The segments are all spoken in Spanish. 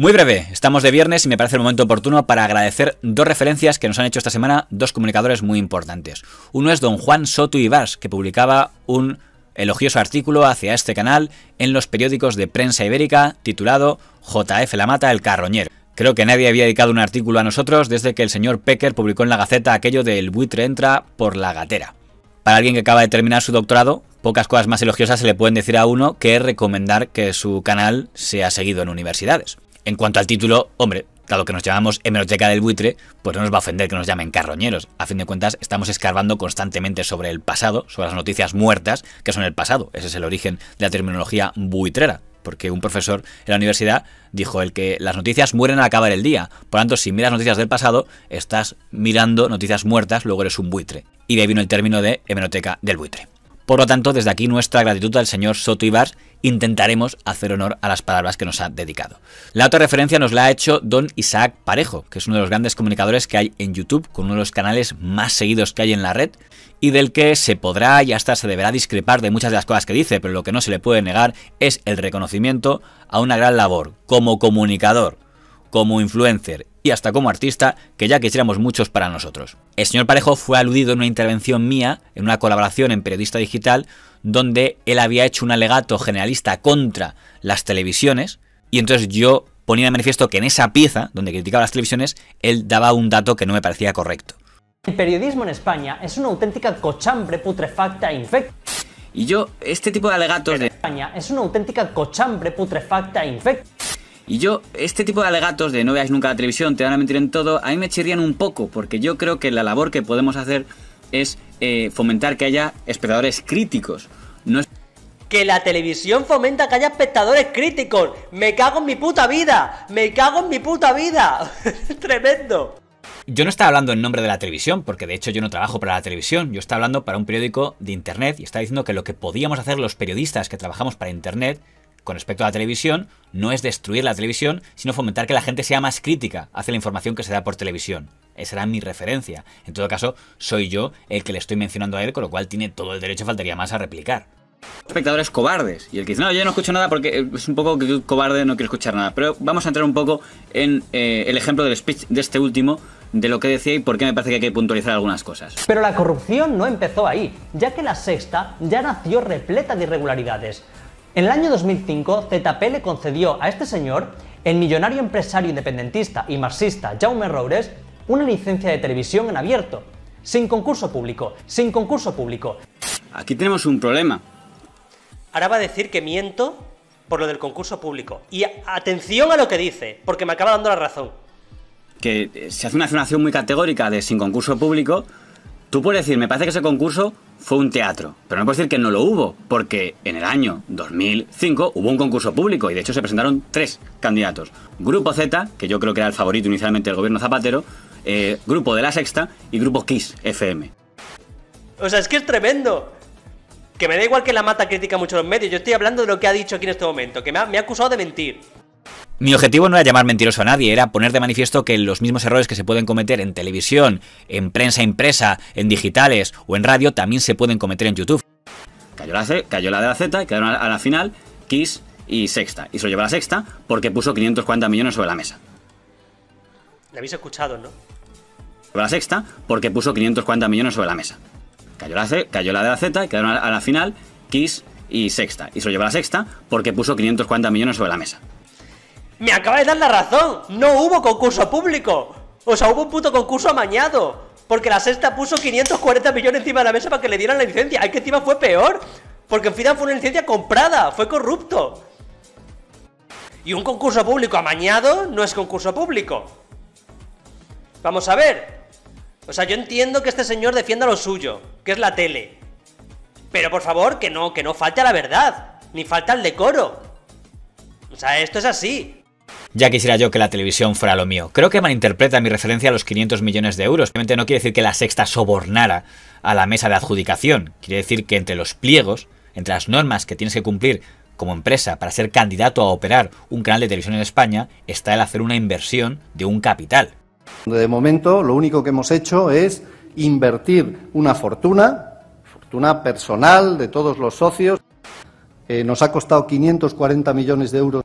Muy breve, estamos de viernes y me parece el momento oportuno para agradecer dos referencias que nos han hecho esta semana dos comunicadores muy importantes. Uno es don Juan Soto Ibars, que publicaba un elogioso artículo hacia este canal en los periódicos de prensa ibérica titulado JF La Mata el Carroñero. Creo que nadie había dedicado un artículo a nosotros desde que el señor Pecker publicó en la Gaceta aquello del buitre entra por la gatera. Para alguien que acaba de terminar su doctorado, pocas cosas más elogiosas se le pueden decir a uno que recomendar que su canal sea seguido en universidades. En cuanto al título, hombre, dado que nos llamamos Hemeroteca del Buitre, pues no nos va a ofender que nos llamen carroñeros. A fin de cuentas, estamos escarbando constantemente sobre el pasado, sobre las noticias muertas que son el pasado. Ese es el origen de la terminología buitrera. Porque un profesor en la universidad dijo el que las noticias mueren al acabar el día. Por lo tanto, si miras noticias del pasado, estás mirando noticias muertas, luego eres un buitre. Y de ahí vino el término de hemeroteca del buitre. Por lo tanto, desde aquí nuestra gratitud al señor Soto Ibar intentaremos hacer honor a las palabras que nos ha dedicado. La otra referencia nos la ha hecho don Isaac Parejo, que es uno de los grandes comunicadores que hay en YouTube, con uno de los canales más seguidos que hay en la red, y del que se podrá y hasta se deberá discrepar de muchas de las cosas que dice, pero lo que no se le puede negar es el reconocimiento a una gran labor como comunicador, como influencer y hasta como artista que ya quisiéramos muchos para nosotros. El señor Parejo fue aludido en una intervención mía, en una colaboración en Periodista Digital, donde él había hecho un alegato generalista contra las televisiones, y entonces yo ponía de manifiesto que en esa pieza, donde criticaba las televisiones, él daba un dato que no me parecía correcto. El periodismo en España es una auténtica cochambre putrefacta e infecta. Y yo, este tipo de alegatos de... España es una auténtica cochambre putrefacta e infecta. Y yo, este tipo de alegatos de no veáis nunca la televisión, te van a mentir en todo, a mí me chirrían un poco, porque yo creo que la labor que podemos hacer es eh, fomentar que haya espectadores críticos. No es... Que la televisión fomenta que haya espectadores críticos. Me cago en mi puta vida. Me cago en mi puta vida. Tremendo. Yo no estaba hablando en nombre de la televisión, porque de hecho yo no trabajo para la televisión, yo estaba hablando para un periódico de Internet y estaba diciendo que lo que podíamos hacer los periodistas que trabajamos para Internet con respecto a la televisión no es destruir la televisión, sino fomentar que la gente sea más crítica hacia la información que se da por televisión. Esa era mi referencia. En todo caso, soy yo el que le estoy mencionando a él, con lo cual tiene todo el derecho, faltaría más a replicar. Espectadores cobardes. Y el que dice, no, yo no escucho nada porque eh, es un poco cobarde, no quiero escuchar nada. Pero vamos a entrar un poco en eh, el ejemplo del speech de este último, de lo que decía y por qué me parece que hay que puntualizar algunas cosas. Pero la corrupción no empezó ahí, ya que la sexta ya nació repleta de irregularidades. En el año 2005, ZP le concedió a este señor, el millonario empresario independentista y marxista Jaume Roures, una licencia de televisión en abierto, sin concurso público, sin concurso público. Aquí tenemos un problema. Ahora va a decir que miento por lo del concurso público. Y atención a lo que dice, porque me acaba dando la razón. Que eh, se hace una afirmación muy categórica de sin concurso público. Tú puedes decir, me parece que ese concurso fue un teatro, pero no puedo decir que no lo hubo, porque en el año 2005 hubo un concurso público y de hecho se presentaron tres candidatos. Grupo Z, que yo creo que era el favorito inicialmente del gobierno Zapatero, eh, Grupo de la Sexta y Grupo Kiss FM. O sea, es que es tremendo. Que me da igual que la mata critica mucho los medios. Yo estoy hablando de lo que ha dicho aquí en este momento, que me ha acusado de mentir. Mi objetivo no era llamar mentiroso a nadie, era poner de manifiesto que los mismos errores que se pueden cometer en televisión, en prensa impresa, en digitales o en radio también se pueden cometer en YouTube. Cayó la, C, cayó la de la Z, quedaron a la final Kiss y Sexta. Y se lo la Sexta porque puso 540 millones sobre la mesa. La habéis escuchado, ¿no? la sexta porque puso 540 millones sobre la mesa. Cayó la, C, cayó la de la Z, quedaron a la final Kiss y Sexta. Y se lo llevó la Sexta porque puso 540 millones sobre la mesa. Me acaba de dar la razón. No hubo concurso público. O sea, hubo un puto concurso amañado. Porque la sexta puso 540 millones encima de la mesa para que le dieran la licencia. Ay, que encima fue peor. Porque en FIDAN fue una licencia comprada. Fue corrupto. Y un concurso público amañado no es concurso público. Vamos a ver. O sea, yo entiendo que este señor defienda lo suyo, que es la tele. Pero por favor, que no, que no falte a la verdad. Ni falta el decoro. O sea, esto es así. Ya quisiera yo que la televisión fuera lo mío. Creo que malinterpreta mi referencia a los 500 millones de euros. Obviamente no quiere decir que la sexta sobornara a la mesa de adjudicación. Quiere decir que entre los pliegos, entre las normas que tienes que cumplir como empresa para ser candidato a operar un canal de televisión en España, está el hacer una inversión de un capital. De momento, lo único que hemos hecho es invertir una fortuna, fortuna personal de todos los socios. Eh, nos ha costado 540 millones de euros.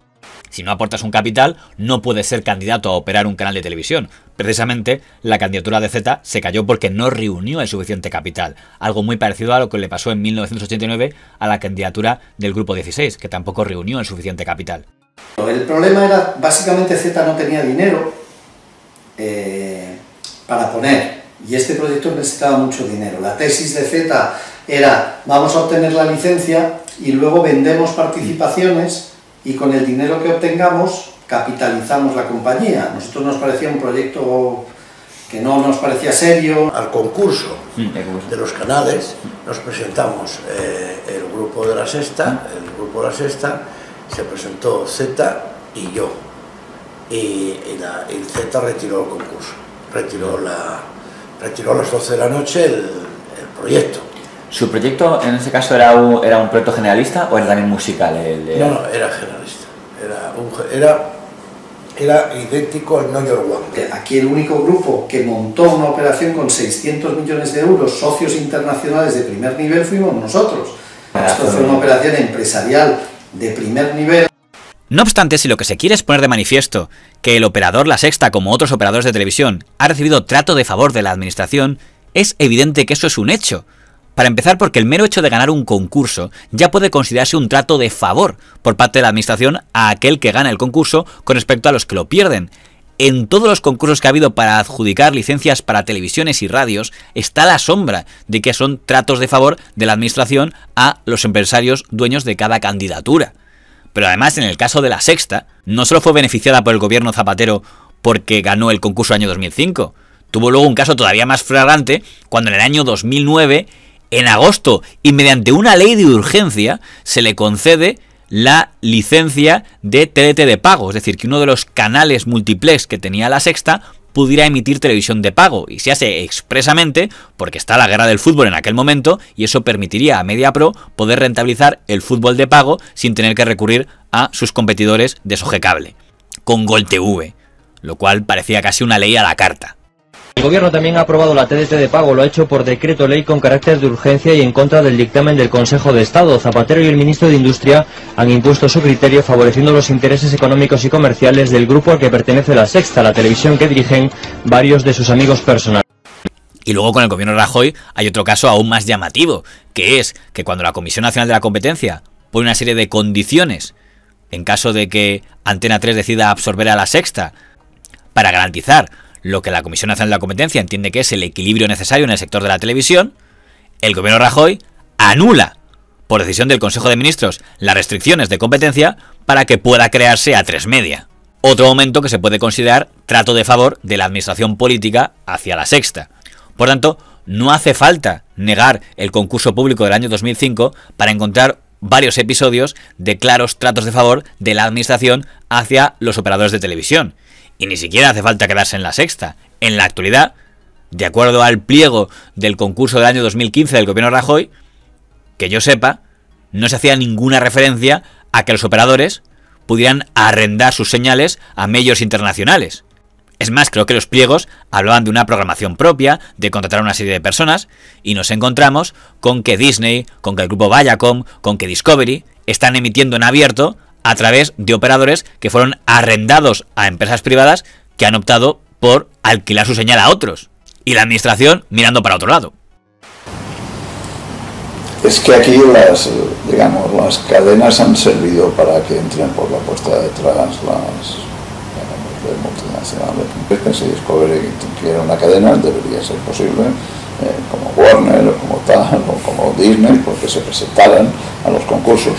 Si no aportas un capital, no puedes ser candidato a operar un canal de televisión. Precisamente, la candidatura de Z se cayó porque no reunió el suficiente capital, algo muy parecido a lo que le pasó en 1989 a la candidatura del Grupo 16, que tampoco reunió el suficiente capital. El problema era, básicamente Z no tenía dinero eh, para poner, y este proyecto necesitaba mucho dinero. La tesis de Z era, vamos a obtener la licencia y luego vendemos participaciones y con el dinero que obtengamos capitalizamos la compañía. Esto nos parecía un proyecto que no nos parecía serio. Al concurso de los canales nos presentamos eh, el grupo de la sexta, el grupo la sexta se presentó Z y yo. Y, el Z retiró el concurso, retiró, la, retiró a las 12 de la noche el proyecto. ¿Su proyecto en ese caso era un, era un proyecto generalista o era también musical? No, no, era generalista. Era, era idéntico al New York One. Aquí el único grupo que montó una operación con 600 millones de euros, socios internacionales de primer nivel, fuimos nosotros. Ah, Esto fue una operación empresarial de primer nivel. No obstante, si lo que se quiere es poner de manifiesto que el operador La Sexta, como otros operadores de televisión, ha recibido trato de favor de la administración, es evidente que eso es un hecho. Para empezar, porque el mero hecho de ganar un concurso ya puede considerarse un trato de favor por parte de la administración a aquel que gana el concurso con respecto a los que lo pierden. En todos los concursos que ha habido para adjudicar licencias para televisiones y radios está la sombra de que son tratos de favor de la administración a los empresarios dueños de cada candidatura. Pero además, en el caso de la sexta, no solo fue beneficiada por el gobierno Zapatero porque ganó el concurso año 2005, tuvo luego un caso todavía más flagrante cuando en el año 2009 en agosto y mediante una ley de urgencia se le concede la licencia de TDT de pago, es decir, que uno de los canales multiplex que tenía la sexta pudiera emitir televisión de pago y se hace expresamente porque está la guerra del fútbol en aquel momento y eso permitiría a MediaPro poder rentabilizar el fútbol de pago sin tener que recurrir a sus competidores de Sogecable con Gol TV, lo cual parecía casi una ley a la carta. El Gobierno también ha aprobado la TDT de pago, lo ha hecho por decreto ley con carácter de urgencia y en contra del dictamen del Consejo de Estado. Zapatero y el ministro de Industria han impuesto su criterio favoreciendo los intereses económicos y comerciales del grupo al que pertenece La Sexta, la televisión que dirigen varios de sus amigos personales. Y luego con el gobierno Rajoy hay otro caso aún más llamativo, que es que cuando la Comisión Nacional de la Competencia pone una serie de condiciones en caso de que Antena 3 decida absorber a la sexta para garantizar lo que la Comisión Nacional de la Competencia entiende que es el equilibrio necesario en el sector de la televisión, el gobierno Rajoy anula, por decisión del Consejo de Ministros, las restricciones de competencia para que pueda crearse a tres media. Otro momento que se puede considerar trato de favor de la administración política hacia la sexta. Por tanto, no hace falta negar el concurso público del año 2005 para encontrar varios episodios de claros tratos de favor de la administración hacia los operadores de televisión. Y ni siquiera hace falta quedarse en la sexta. En la actualidad, de acuerdo al pliego del concurso del año 2015 del gobierno Rajoy, que yo sepa, no se hacía ninguna referencia a que los operadores pudieran arrendar sus señales a medios internacionales. Es más, creo que los pliegos hablaban de una programación propia, de contratar a una serie de personas, y nos encontramos con que Disney, con que el grupo Viacom, con que Discovery están emitiendo en abierto a través de operadores que fueron arrendados a empresas privadas que han optado por alquilar su señal a otros y la administración mirando para otro lado. Es que aquí las, digamos, las cadenas han servido para que entren por la puerta de atrás las multinacionales. Si se descubre que quiere una cadena, debería ser posible, eh, como Warner, o como tal, o como Disney, porque se presentaran a los concursos.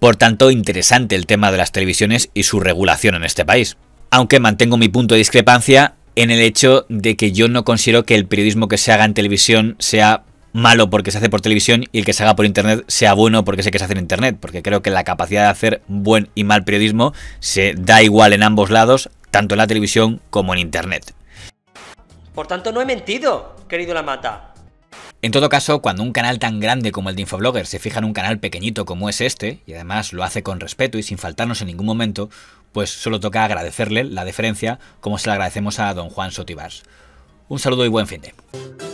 Por tanto, interesante el tema de las televisiones y su regulación en este país. Aunque mantengo mi punto de discrepancia en el hecho de que yo no considero que el periodismo que se haga en televisión sea malo porque se hace por televisión y el que se haga por internet sea bueno porque sé que se hace en internet, porque creo que la capacidad de hacer buen y mal periodismo se da igual en ambos lados, tanto en la televisión como en internet. Por tanto, no he mentido, querido La Mata. En todo caso, cuando un canal tan grande como el de Infoblogger se fija en un canal pequeñito como es este, y además lo hace con respeto y sin faltarnos en ningún momento, pues solo toca agradecerle la deferencia como se la agradecemos a don Juan Sotibars. Un saludo y buen fin de.